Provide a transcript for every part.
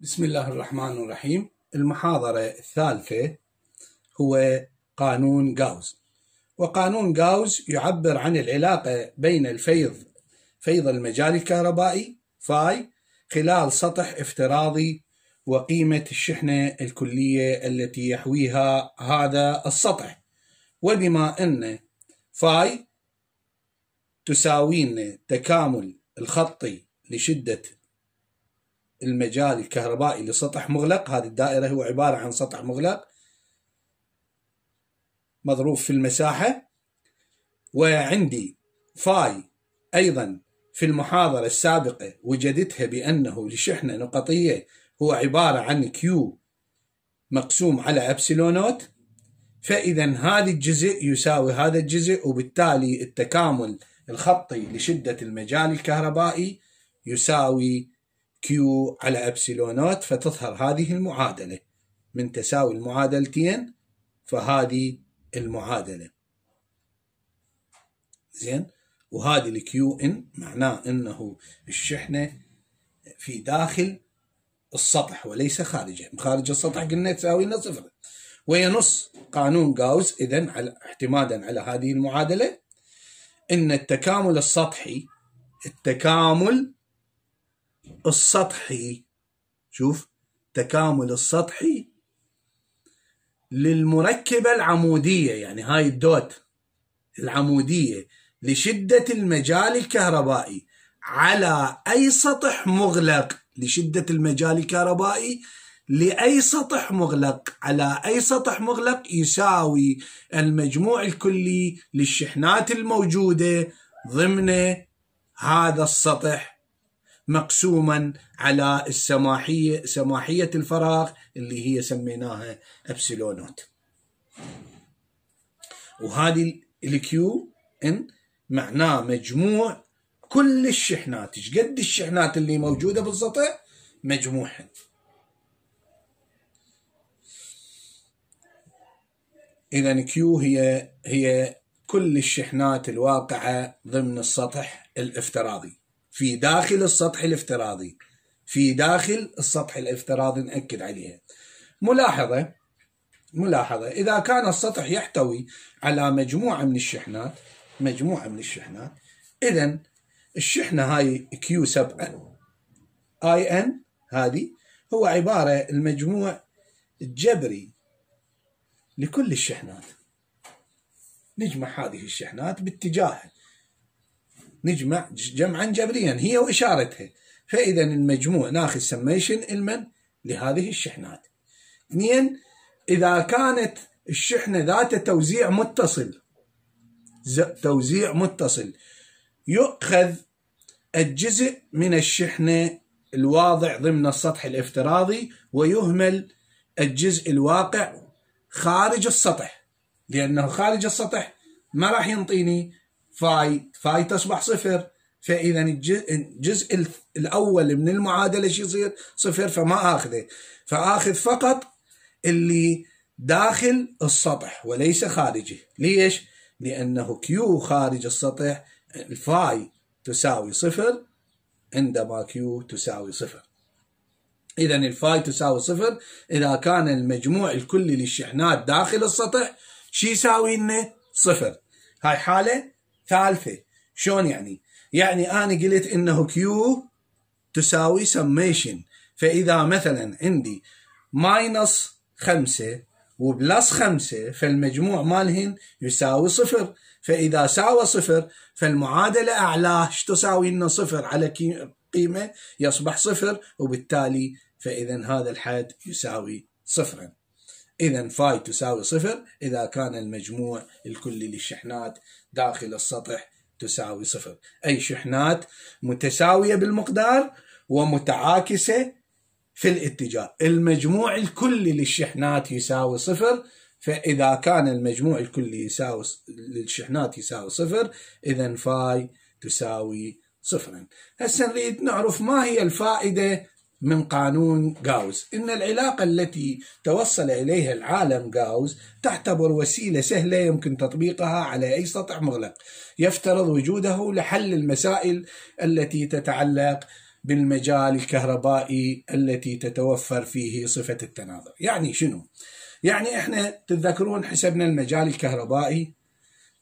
بسم الله الرحمن الرحيم المحاضرة الثالثة هو قانون جاوز وقانون جاوز يعبر عن العلاقة بين الفيض فيض المجال الكهربائي فاي خلال سطح افتراضي وقيمة الشحنة الكلية التي يحويها هذا السطح وبما أن فاي تساوينا تكامل الخطي لشدة المجال الكهربائي لسطح مغلق هذه الدائرة هو عبارة عن سطح مغلق مضروب في المساحة وعندي فاي أيضا في المحاضرة السابقة وجدتها بأنه لشحنة نقطية هو عبارة عن كيو مقسوم على أبسلونوت فإذا هذا الجزء يساوي هذا الجزء وبالتالي التكامل الخطي لشدة المجال الكهربائي يساوي كيو على أبسلونات فتظهر هذه المعادلة من تساوي المعادلتين فهذه المعادلة زين وهذه الكيو ان معناه انه الشحنة في داخل السطح وليس خارجه خارج السطح قلنا تساوي لنا صفر وينص قانون جاوس اذا على اعتمادا على هذه المعادله ان التكامل السطحي التكامل السطحي شوف تكامل السطحي للمركبة العمودية يعني هاي الدوت العمودية لشدة المجال الكهربائي على أي سطح مغلق لشدة المجال الكهربائي لأي سطح مغلق على أي سطح مغلق يساوي المجموع الكلي للشحنات الموجودة ضمن هذا السطح مقسوما على السماحية سماحية الفراغ اللي هي سميناها أبسلونات وهذه الكيو ان معناه مجموع كل الشحنات ايش قد الشحنات اللي موجوده بالسطح مجموعها اذا كيو هي هي كل الشحنات الواقعه ضمن السطح الافتراضي في داخل السطح الافتراضي في داخل السطح الافتراضي نأكد عليها ملاحظة ملاحظة إذا كان السطح يحتوي على مجموعة من الشحنات مجموعة من الشحنات إذا الشحنة هاي كيو 7 اي ان هذه هو عبارة المجموع الجبري لكل الشحنات نجمع هذه الشحنات باتجاهها نجمع جمعا جبريا هي وإشارتها فإذا المجموع ناخذ سميشن المن لهذه الشحنات اثنين إذا كانت الشحنة ذات توزيع متصل توزيع متصل يؤخذ الجزء من الشحنة الواضع ضمن السطح الافتراضي ويهمل الجزء الواقع خارج السطح لأنه خارج السطح ما راح ينطيني فاي فاي تصبح صفر فاذا الجزء الاول من المعادله شو يصير صفر فما اخذه فاخذ فقط اللي داخل السطح وليس خارجه ليش لانه كيو خارج السطح الفاي تساوي صفر عندما كيو تساوي صفر إذا الفاي تساوي صفر إذا كان المجموع الكلي للشحنات داخل السطح شي يساوي لنا صفر هاي حالة ثالثه شلون يعني؟ يعني انا قلت انه كيو تساوي سميشن فاذا مثلا عندي ماينص خمسه وبلس خمسه فالمجموع مالهن يساوي صفر فاذا ساوى صفر فالمعادله اعلاه ايش تساوي لنا صفر على قيمه يصبح صفر وبالتالي فاذا هذا الحد يساوي صفرا. اذا فاي تساوي صفر اذا كان المجموع الكلي للشحنات داخل السطح تساوي صفر أي شحنات متساوية بالمقدار ومتعاكسة في الاتجاه المجموع الكلي للشحنات يساوي صفر فإذا كان المجموع الكلي يساوي للشحنات يساوي صفر إذا فاي تساوي صفرا هسه نريد نعرف ما هي الفائدة من قانون غاوس إن العلاقة التي توصل إليها العالم غاوس تعتبر وسيلة سهلة يمكن تطبيقها على أي سطح مغلق يفترض وجوده لحل المسائل التي تتعلق بالمجال الكهربائي التي تتوفر فيه صفة التناظر يعني شنو؟ يعني احنا تتذكرون حسبنا المجال الكهربائي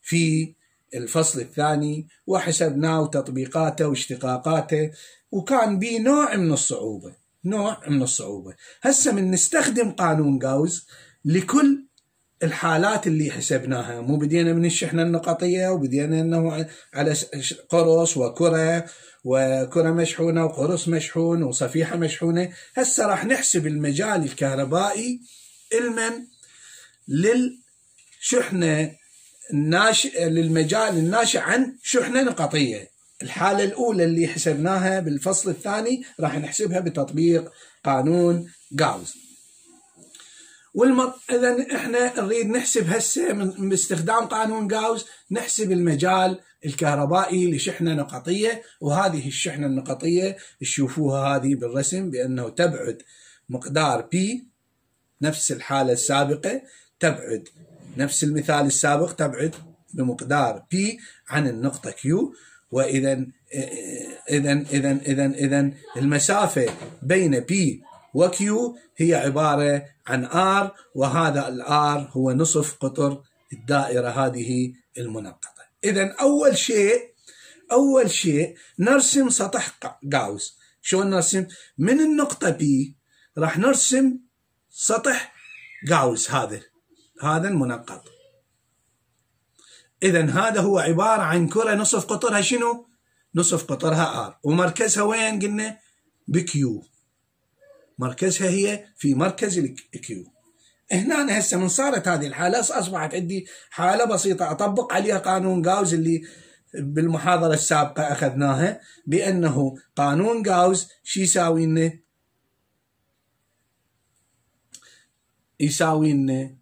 في الفصل الثاني وحسبناه وتطبيقاته واشتقاقاته وكان به نوع من الصعوبة نوع من الصعوبة هسه من نستخدم قانون جاوز لكل الحالات اللي حسبناها مو بدينا من الشحنة النقطية وبدينا أنه على قرص وكرة وكرة مشحونة وقرص مشحون وصفيحة مشحونة هسه راح نحسب المجال الكهربائي المن للشحنة الناشئ للمجال الناشئ عن شحنه نقطيه الحالة الأولى اللي حسبناها بالفصل الثاني راح نحسبها بتطبيق قانون جاوز والمط... إذا إحنا نريد نحسب هسه من باستخدام قانون جاوز نحسب المجال الكهربائي لشحنة نقطية وهذه الشحنة النقطية تشوفوها هذه بالرسم بأنه تبعد مقدار P نفس الحالة السابقة تبعد نفس المثال السابق تبعد بمقدار بي عن النقطة Q وإذا إذا إذا إذا إذا المسافة بين P وكيو هي عبارة عن R وهذا الآر هو نصف قطر الدائرة هذه المنقطة إذا أول شيء أول شيء نرسم سطح قاوس شلون نرسم من النقطة P راح نرسم سطح قاوس هذا هذا المنقط إذا هذا هو عبارة عن كرة نصف قطرها شنو؟ نصف قطرها R ومركزها وين قلنا؟ بكيو مركزها هي في مركز الكيو هنا هسه من صارت هذه الحالة أصبحت عندي حالة بسيطة أطبق عليها قانون جاوز اللي بالمحاضرة السابقة أخذناها بأنه قانون جاوز شو يساوي لنا؟ يساوي لنا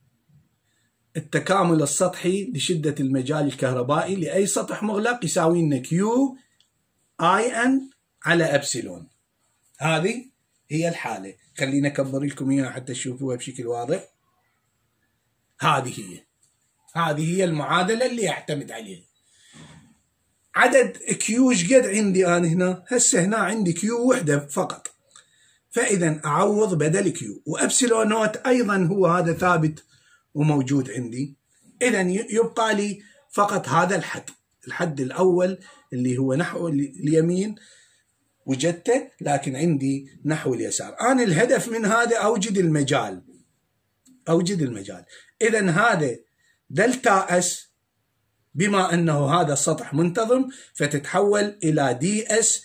التكامل السطحي لشدة المجال الكهربائي لأي سطح مغلق يساوي لنا كيو اي ان على ابسلون هذه هي الحالة خلينا أكبر لكم إياها حتى تشوفوها بشكل واضح هذه هي هذه هي المعادلة اللي أعتمد عليها عدد كيو قد عندي أنا هنا هسه هنا عندي كيو وحدة فقط فإذا أعوض بدل كيو وأبسلون نوت أيضا هو هذا ثابت وموجود عندي اذا يبقى لي فقط هذا الحد الحد الاول اللي هو نحو اليمين وجدته لكن عندي نحو اليسار انا الهدف من هذا اوجد المجال اوجد المجال اذا هذا دلتا اس بما انه هذا السطح منتظم فتتحول الى دي اس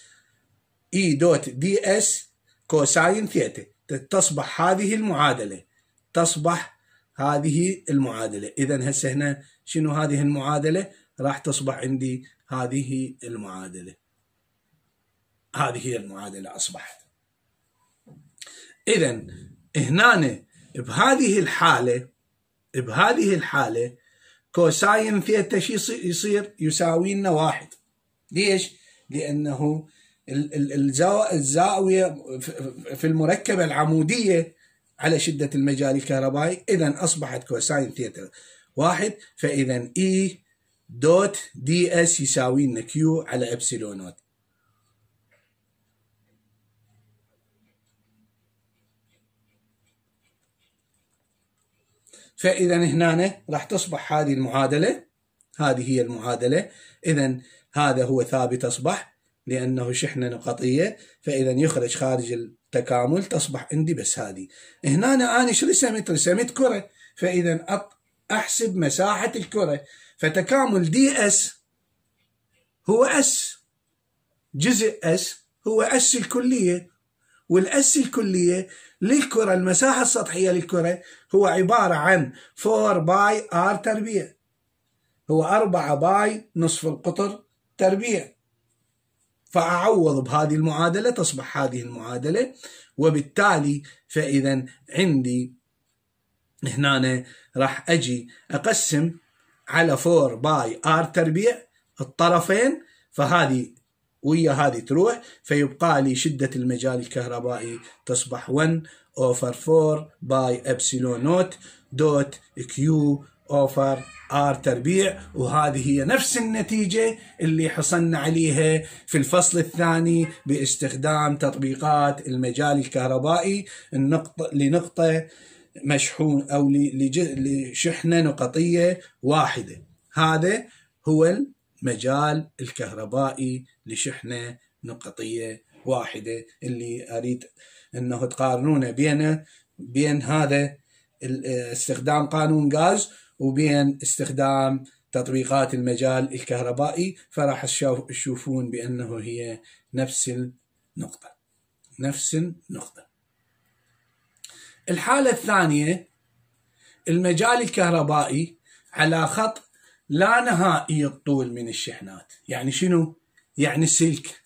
اي دوت دي اس كوساين ثيتا تصبح هذه المعادله تصبح هذه المعادلة إذا هسه هنا شنو هذه المعادلة راح تصبح عندي هذه المعادلة هذه هي المعادلة أصبحت إذا هنا بهذه الحالة بهذه الحالة كوساين ثيتا شو يصير يساوي لنا واحد ليش؟ لأنه الزاوية في المركبة العمودية على شدة المجال الكهربائي إذا أصبحت كوساين ثيتا واحد فإذا إي e دوت دي اس يساوي لنا كيو على إبسلون نوت فإذا هنا راح تصبح هذه المعادلة هذه هي المعادلة إذا هذا هو ثابت أصبح لأنه شحنة نقطية فإذا يخرج خارج التكامل تصبح عندي بس هذه هنا أنا شو رسمت رسمت كرة فإذا أحسب مساحة الكرة فتكامل دي اس هو اس جزء اس هو اس الكلية والاس الكلية للكرة المساحة السطحية للكرة هو عبارة عن 4 باي ار تربيع هو 4 باي نصف القطر تربيع فأعوض بهذه المعادلة تصبح هذه المعادلة وبالتالي فإذا عندي هنا راح أجي أقسم على 4 باي ار تربيع الطرفين فهذه ويا هذه تروح فيبقى لي شدة المجال الكهربائي تصبح 1 over 4 باي ابسلون نوت دوت كيو اوفر ار تربيع وهذه هي نفس النتيجة اللي حصلنا عليها في الفصل الثاني باستخدام تطبيقات المجال الكهربائي النقطة لنقطة مشحون أو لشحنة نقطية واحدة هذا هو المجال الكهربائي لشحنة نقطية واحدة اللي أريد أنه تقارنونه بينه بين هذا استخدام قانون غاز وبين استخدام تطبيقات المجال الكهربائي فراح تشوفون بأنه هي نفس النقطة نفس النقطة الحالة الثانية المجال الكهربائي على خط لا نهائي الطول من الشحنات يعني شنو؟ يعني سلك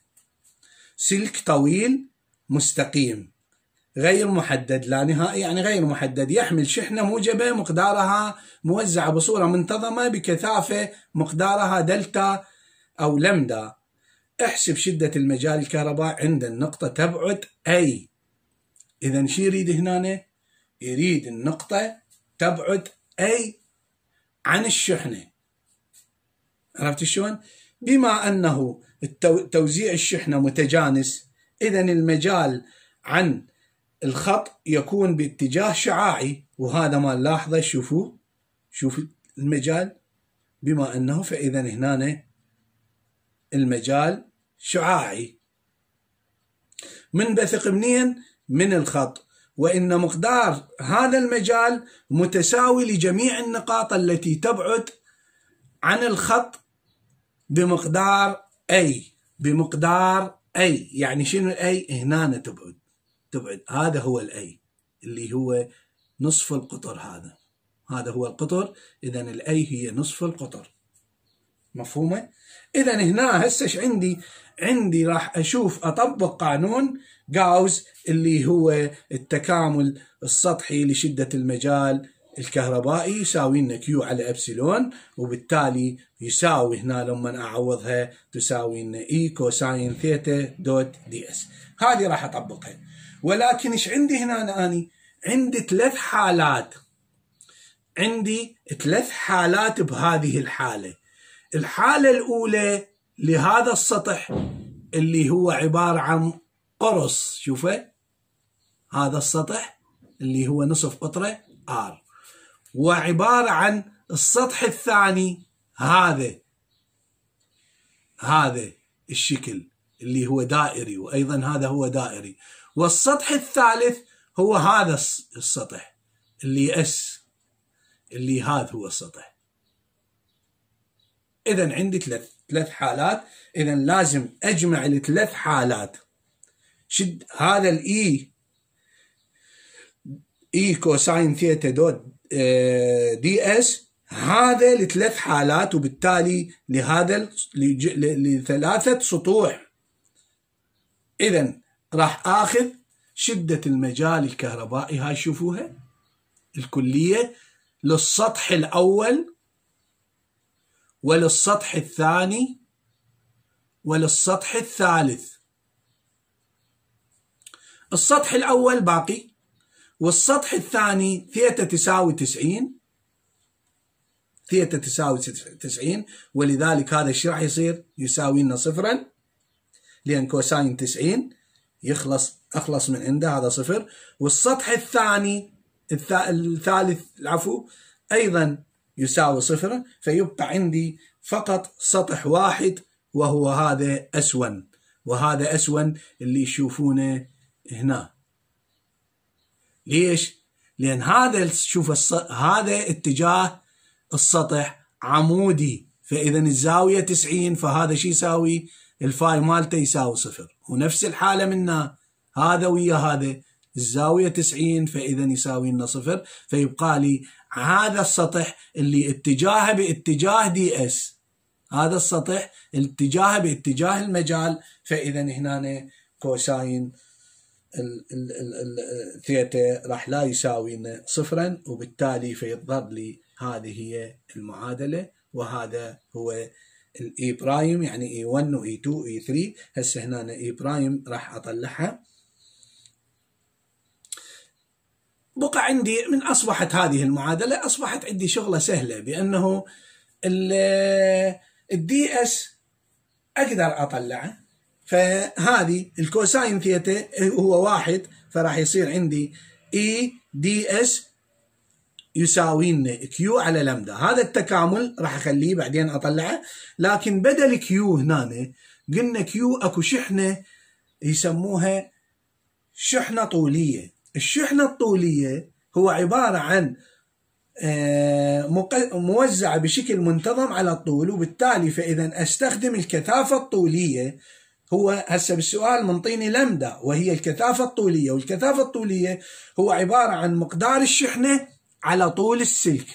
سلك طويل مستقيم غير محدد لا نهائي يعني غير محدد يحمل شحنة موجبة مقدارها موزعة بصورة منتظمة بكثافة مقدارها دلتا أو لمدا احسب شدة المجال الكهرباء عند النقطة تبعد أي إذا شو يريد هنا يريد النقطة تبعد أي عن الشحنة عرفت شلون؟ بما أنه توزيع الشحنة متجانس إذا المجال عن الخط يكون باتجاه شعاعي وهذا ما نلاحظه شوفوا شوف المجال بما انه فاذا هنا المجال شعاعي من بثق منين من الخط وان مقدار هذا المجال متساوي لجميع النقاط التي تبعد عن الخط بمقدار اي بمقدار اي يعني شنو اي هنا تبعد تبعد هذا هو الاي اللي هو نصف القطر هذا هذا هو القطر اذا الاي هي نصف القطر مفهومه اذا هنا هسه عندي عندي راح اشوف اطبق قانون جاوز اللي هو التكامل السطحي لشده المجال الكهربائي يساوي لنا كيو على ابسلون وبالتالي يساوي هنا لما اعوضها تساوي لنا اي كوساين ثيتا دوت دي اس هذه راح اطبقها ولكن ايش عندي هنا أنا أني عندي ثلاث حالات عندي ثلاث حالات بهذه الحالة الحالة الأولى لهذا السطح اللي هو عبارة عن قرص شوفه هذا السطح اللي هو نصف قطرة ار وعبارة عن السطح الثاني هذا هذا الشكل اللي هو دائري وأيضا هذا هو دائري والسطح الثالث هو هذا السطح اللي اس اللي هذا هو السطح اذا عندي ثلاث ثلاث حالات اذا لازم اجمع الثلاث حالات شد هذا الاي اي كوساين ثيتا دوت دي اس هذا لثلاث حالات وبالتالي لهذا لثلاثة سطوح إذا راح اخذ شدة المجال الكهربائي هاي شوفوها الكلية للسطح الأول وللسطح الثاني وللسطح الثالث السطح الأول باقي والسطح الثاني ثيتا تساوي تسعين ثيتا تساوي تسعين ولذلك هذا الشيء راح يصير يساوي لنا صفرا لأن كوساين تسعين يخلص أخلص من عنده هذا صفر والسطح الثاني الثالث العفو أيضا يساوي صفر فيبقى عندي فقط سطح واحد وهو هذا أسون وهذا أسون اللي يشوفونه هنا ليش؟ لأن هذا شوف هذا اتجاه السطح عمودي فإذا الزاوية 90 فهذا شو يساوي؟ الفاي مالته يساوي صفر ونفس الحالة منا هذا ويا هذا الزاوية 90 فإذا يساوي لنا صفر فيبقى لي هذا السطح اللي اتجاهه باتجاه دي اس هذا السطح اتجاهه باتجاه المجال فإذا هنا كوساين الثيتا راح لا يساوي لنا صفرا وبالتالي فيظهر لي هذه هي المعادلة وهذا هو الاي برايم يعني اي 1 واي 2 واي 3 هسه هنا اي برايم راح اطلعها بقى عندي من اصبحت هذه المعادله اصبحت عندي شغله سهله بانه الدي اس اقدر اطلعه فهذه الكوساين ثيتا هو واحد فراح يصير عندي اي دي اس يساوين كيو على لمدا هذا التكامل راح اخليه بعدين اطلعه لكن بدل كيو هنا قلنا كيو اكو شحنه يسموها شحنه طوليه الشحنه الطوليه هو عباره عن آه، موزعه بشكل منتظم على الطول وبالتالي فاذا استخدم الكثافه الطوليه هو هسه بالسؤال منطيني لمدا وهي الكثافه الطوليه والكثافه الطوليه هو عباره عن مقدار الشحنه على طول السلك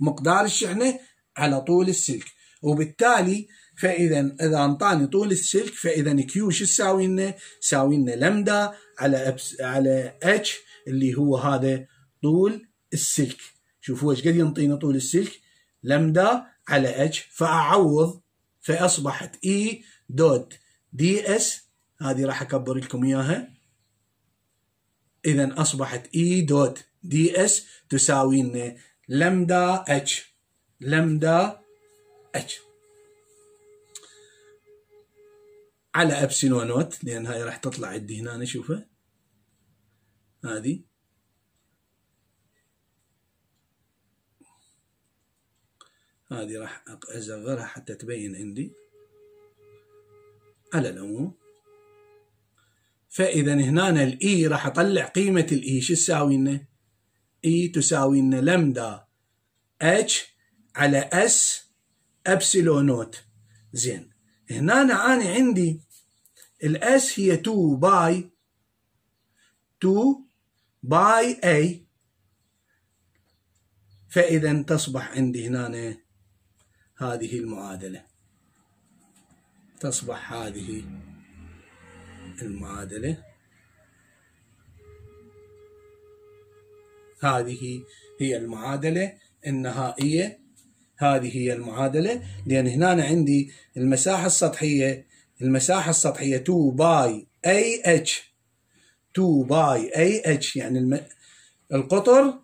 مقدار الشحنة على طول السلك وبالتالي فإذا إذا أنطاني طول السلك فإذا كيو شو تساوي لنا؟ تساوي لنا لمدا على أبس على اتش اللي هو هذا طول السلك شوفوا ايش قد ينطينا طول السلك لمدا على اتش فأعوض فأصبحت اي دوت دي اس هذه راح أكبر لكم إياها إذا أصبحت اي e دوت دي اس تساوي لنا لمدا اتش لمدا اتش على ابسلون نوت لان هاي راح تطلع عندي هنا نشوفها هذه هذه راح اصغرها حتى تبين عندي على العموم فاذا هنا الاي e راح اطلع قيمه الاي e، شو تساوي لنا؟ اي تساوي لنا لمدا اتش على اس نوت زين هنا انا عندي الاس هي 2 باي 2 باي اي فاذا تصبح عندي هنا هذه المعادله تصبح هذه المعادله هذه هي المعادلة النهائية هذه هي المعادلة لأن هنا أنا عندي المساحة السطحية المساحة السطحية 2 باي اي اتش 2 باي اي اتش يعني الم... القطر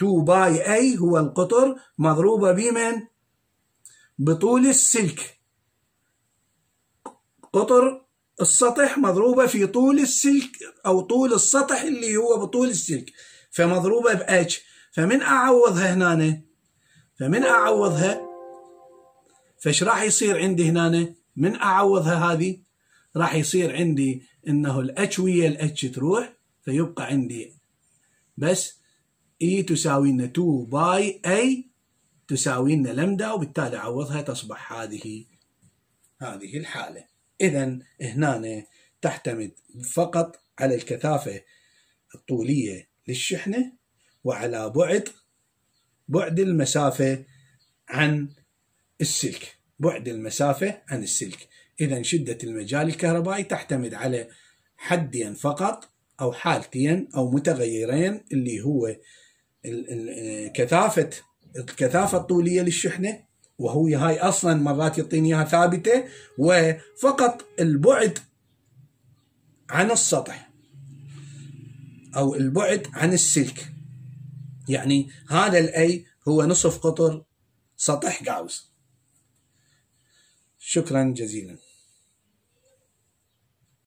2 باي اي هو القطر مضروبة بمن؟ بطول السلك قطر السطح مضروبة في طول السلك أو طول السطح اللي هو بطول السلك فمضروبه باتش فمن اعوضها هنا فمن اعوضها فش راح يصير عندي هنا من اعوضها هذه راح يصير عندي انه الاتش ويا الاتش تروح فيبقى عندي بس اي e تساوي لنا 2 باي اي تساوي لنا لمدا وبالتالي عوضها تصبح هذه هذه الحاله اذا هنا تحتمد فقط على الكثافه الطوليه للشحنة وعلى بعد بعد المسافة عن السلك بعد المسافة عن السلك إذا شدة المجال الكهربائي تعتمد على حدين فقط أو حالتين أو متغيرين اللي هو آه، كثافة الكثافة الطولية للشحنة وهو هاي أصلا مرات يعطيني إياها ثابتة وفقط البعد عن السطح أو البعد عن السلك يعني هذا الأي هو نصف قطر سطح جاوز شكرا جزيلا